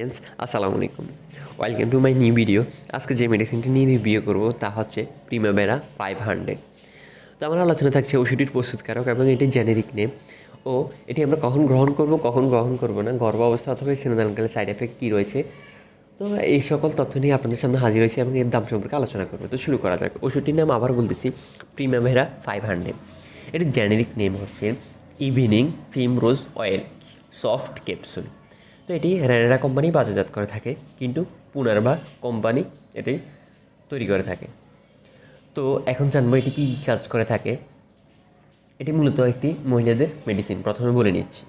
students আসসালামু আলাইকুম welcome to my new video আজকে যে মেডিসিনটি নিয়ে রিভিউ করবো তা হচ্ছে প্রিমাবেরা ফাইভ হান্ড্রেড তো আমার আলোচনা থাকছে ওষুধটির প্রস্তুতকারক এবং এটি জেনেরিক নেম ও এটি আমরা কখন গ্রহণ করব কখন গ্রহণ করব না গর্ভ অবস্থা অথবা সিনোদানকালে সাইড এফেক্ট কী রয়েছে তো এই সকল তথ্য নিয়ে আপনাদের সামনে হাজির হয়েছে এবং এর দাম সম্পর্কে আলোচনা করবো তো শুরু করা যাক ওষুধটির নাম আবার বলতেছি প্রিমাভেরা ফাইভ হান্ড্রেড এটির জেনেরিক নেম হচ্ছে evening primrose oil soft capsule তো এটি রেনেরা কোম্পানি বাজারজাত করে থাকে কিন্তু পুনর্বা কোম্পানি এটি তৈরি করে থাকে তো এখন জানবো এটি কী কাজ করে থাকে এটি মূলত একটি মহিলাদের মেডিসিন প্রথমে বলে নিচ্ছি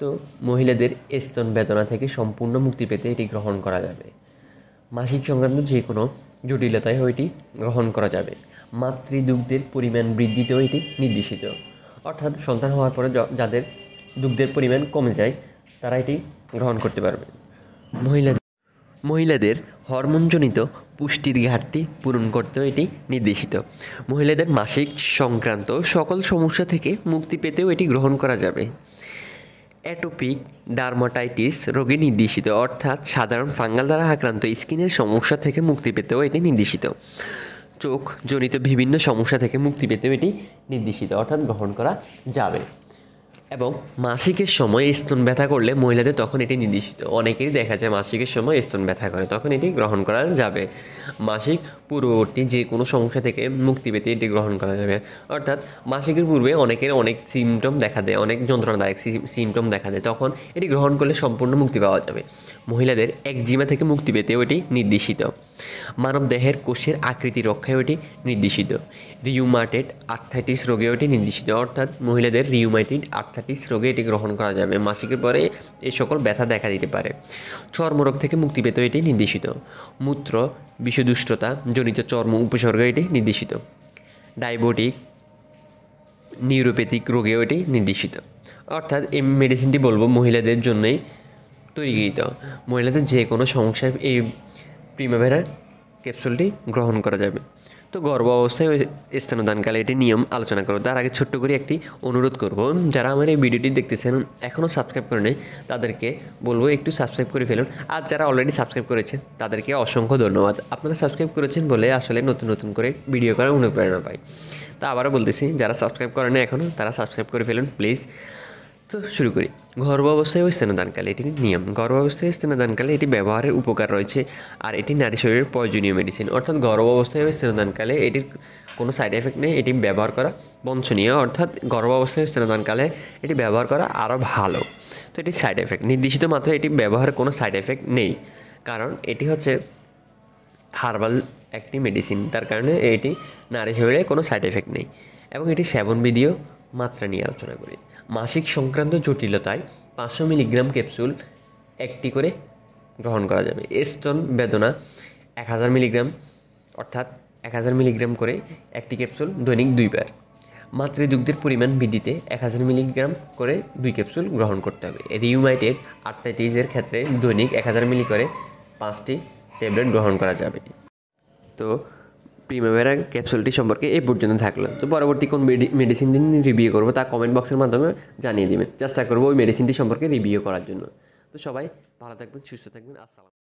তো মহিলাদের স্তন বেদনা থেকে সম্পূর্ণ মুক্তি পেতে এটি গ্রহণ করা যাবে মাসিক সংক্রান্ত যে কোনো জটিলতায় এটি গ্রহণ করা যাবে মাতৃদুগ্ধের পরিমাণ বৃদ্ধিতেও এটি নির্দেশিত অর্থাৎ সন্তান হওয়ার পরে যাদের দুগ্ধের পরিমাণ কমে যায় তারা এটি গ্রহণ করতে পারবে মহিলাদের মহিলাদের হরমোনজনিত পুষ্টির ঘাটতি পূরণ করতেও এটি নির্দেশিত মহিলাদের মাসিক সংক্রান্ত সকল সমস্যা থেকে মুক্তি পেতেও এটি গ্রহণ করা যাবে অ্যাটোপিক ডার্মাটাইটিস রোগে নির্দেশিত অর্থাৎ সাধারণ ফাঙ্গাল দ্বারা আক্রান্ত স্কিনের সমস্যা থেকে মুক্তি পেতেও এটি নির্দেশিত চোখ জনিত বিভিন্ন সমস্যা থেকে মুক্তি পেতেও এটি নির্দেশিত অর্থাৎ গ্রহণ করা যাবে এবং মাসিকের সময় স্তন ব্যথা করলে মহিলাদের তখন এটি নির্দেশিত অনেকেরই দেখা যায় মাসিকের সময় স্তন ব্যথা করে তখন এটি গ্রহণ করা যাবে মাসিক পূর্ববর্তী যে কোনো সমস্যা থেকে মুক্তি পেতে এটি গ্রহণ করা যাবে অর্থাৎ মাসিকের পূর্বে অনেকের অনেক সিমটম দেখা দেয় অনেক যন্ত্রণাদায়ক সিমটম দেখা দেয় তখন এটি গ্রহণ করলে সম্পূর্ণ মুক্তি পাওয়া যাবে মহিলাদের একজিমা থেকে মুক্তি পেতেও এটি নির্দেশিত মানবদেহের কোষের আকৃতি রক্ষায় ওটি নির্দেশিত রিউমাটেড আর্থাইটিস রোগে ওটি নির্দেশিত অর্থাৎ মহিলাদের রিউমাইটেড আর্থাইটিস রোগে এটি গ্রহণ করা যাবে মাসিকের পরে এই সকল ব্যথা দেখা দিতে পারে চর্মরোগ থেকে মুক্তি পেতে এটি নির্দেশিত মূত্র বিষদুষ্টতা জনিত চর্ম উপসর্গ এটি নির্দেশিত ডায়াবেটিক নিউরোপ্যাথিক রোগেও এটি নির্দেশিত অর্থাৎ এই মেডিসিনটি বলবো মহিলাদের জন্যই তৈরিকৃত মহিলাদের যে কোনো সমস্যায় এই প্রিমাভেরা ক্যাপসুলটি গ্রহণ করা যাবে তো গর্ভ অবস্থায় ওই স্থানদানকালে এটি নিয়ম আলোচনা করব তার আগে ছোট্ট করে একটি অনুরোধ করব যারা আমার এই ভিডিওটি দেখতেছেন এখনও সাবস্ক্রাইব করে নেই তাদেরকে বলবো একটু সাবস্ক্রাইব করে ফেলুন আর যারা অলরেডি সাবস্ক্রাইব করেছেন তাদেরকে অসংখ্য ধন্যবাদ আপনারা সাবস্ক্রাইব করেছেন বলে আসলে নতুন নতুন করে ভিডিও করার অনুপ্রেরণা পাই তা আবারও বলতেছি যারা সাবস্ক্রাইব করেন এখনও তারা সাবস্ক্রাইব করে ফেলুন প্লিজ তো শুরু করি অবস্থায় ও স্তনদানকালে এটি নিয়ম গর্ভ অবস্থায় স্তনদানকালে এটি ব্যবহারের উপকার রয়েছে আর এটি নারী শরীরের প্রয়োজনীয় মেডিসিন অর্থাৎ অবস্থায় ও স্তনদানকালে এটির কোনো সাইড এফেক্ট নেই এটি ব্যবহার করা বঞ্চনীয় অর্থাৎ গর্ভ অবস্থায় স্তনদানকালে এটি ব্যবহার করা আরও ভালো তো এটি সাইড এফেক্ট নির্দিষ্ট মাত্রায় এটি ব্যবহারের কোনো সাইড এফেক্ট নেই কারণ এটি হচ্ছে হার্বাল একটি মেডিসিন তার কারণে এটি নারী শরীরে কোনো সাইড এফেক্ট নেই এবং এটি সেবনবিধিও মাত্রা নিয়ে আলোচনা করি মাসিক সংক্রান্ত জটিলতায় পাঁচশো মিলিগ্রাম ক্যাপসুল একটি করে গ্রহণ করা যাবে স্তন বেদনা এক হাজার মিলিগ্রাম অর্থাৎ এক হাজার মিলিগ্রাম করে একটি ক্যাপসুল দৈনিক দুইবার মাতৃদুগ্ধের পরিমাণ বৃদ্ধিতে এক হাজার মিলিগ্রাম করে দুই ক্যাপসুল গ্রহণ করতে হবে রিউমাইটেড আর্থাইটিসের ক্ষেত্রে দৈনিক এক হাজার মিলি করে পাঁচটি ট্যাবলেট গ্রহণ করা যাবে তো প্রিমাভেরা ক্যাপসুলটি সম্পর্কে এ পর্যন্ত থাকলো তো পরবর্তী কোন মেডিসিনটি রিভিউ করবো তা কমেন্ট বক্সের মাধ্যমে জানিয়ে দেবেন চেষ্টা করবো ওই মেডিসিনটি সম্পর্কে রিভিউ করার জন্য তো সবাই ভালো থাকবেন সুস্থ থাকবেন আসসালাম